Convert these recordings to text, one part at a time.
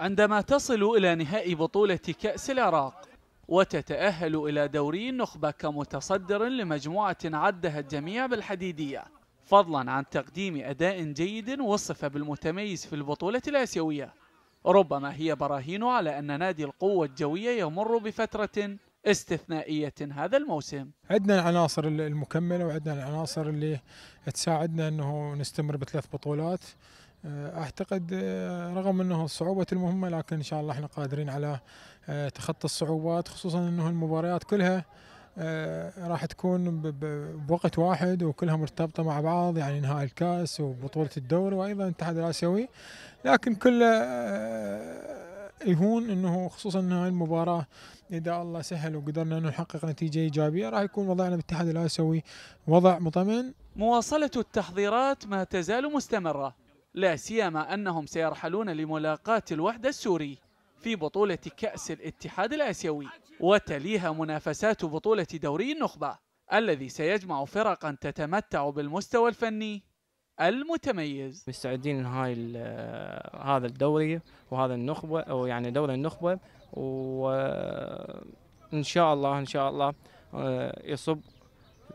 عندما تصل إلى نهائي بطولة كأس العراق وتتأهل إلى دوري النخبة كمتصدر لمجموعة عدها الجميع بالحديدية فضلا عن تقديم أداء جيد وصف بالمتميز في البطولة الآسيوية ربما هي براهين على أن نادي القوة الجوية يمر بفترة استثنائية هذا الموسم عندنا العناصر المكملة وعندنا العناصر اللي تساعدنا أنه نستمر بثلاث بطولات آه، اعتقد آه، رغم انه صعوبة المهمة لكن ان شاء الله احنا قادرين على آه، تخطي الصعوبات خصوصا انه المباريات كلها راح تكون بوقت واحد وكلها مرتبطة مع بعض يعني نهائي الكاس وبطولة الدوري وايضا الاتحاد الاسيوي لكن كله يهون انه خصوصا ان هاي المباراه اذا الله سهل وقدرنا انه نحقق نتيجه ايجابيه راح يكون وضعنا بالاتحاد الاسيوي وضع مطمئن مواصله التحضيرات ما تزال مستمره لا سيما أنهم سيرحلون لملاقاة الوحدة السوري في بطولة كأس الاتحاد الآسيوي وتليها منافسات بطولة دوري النخبة الذي سيجمع فرقا تتمتع بالمستوى الفني المتميز مستعدين لهاي آه، هذا الدوري وهذا النخبة أو يعني دوري النخبة وإن آه، شاء الله إن شاء الله آه، يصب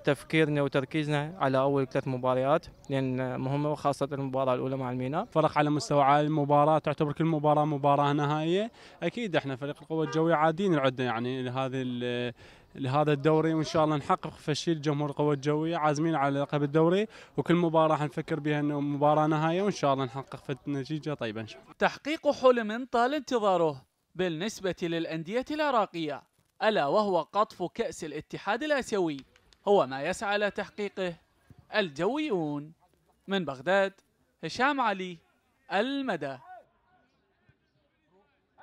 تفكيرنا وتركيزنا على اول ثلاث مباريات لان مهمه وخاصه المباراه الاولى مع الميناء. فرق على مستوى عالي المباراه تعتبر كل مباراه مباراه نهائيه، اكيد احنا فريق القوه الجويه عادين العده يعني لهذه لهذا الدوري وان شاء الله نحقق فشي جمهور القوه الجويه عازمين على لقب الدوري وكل مباراه حنفكر بها انه مباراه نهائيه وان شاء الله نحقق نتيجه طيبه ان شاء الله. تحقيق حلم طال انتظاره بالنسبه للانديه العراقيه الا وهو قطف كاس الاتحاد الاسيوي هو ما يسعى لتحقيقه الجويون من بغداد هشام علي المدى